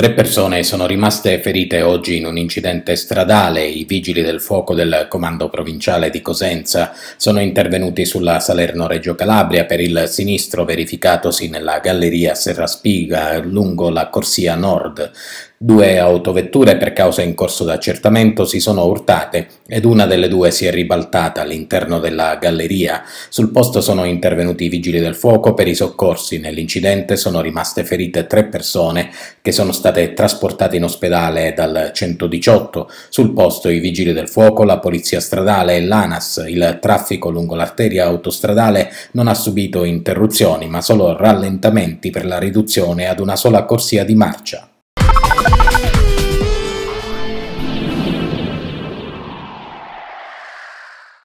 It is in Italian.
Tre persone sono rimaste ferite oggi in un incidente stradale. I vigili del fuoco del comando provinciale di Cosenza sono intervenuti sulla Salerno-Reggio Calabria per il sinistro verificatosi nella galleria Serraspiga lungo la corsia nord. Due autovetture per causa in corso d'accertamento si sono urtate ed una delle due si è ribaltata all'interno della galleria. Sul posto sono intervenuti i vigili del fuoco per i soccorsi. Nell'incidente sono rimaste ferite tre persone che sono state trasportate in ospedale dal 118. Sul posto i vigili del fuoco, la polizia stradale e l'ANAS. Il traffico lungo l'arteria autostradale non ha subito interruzioni ma solo rallentamenti per la riduzione ad una sola corsia di marcia.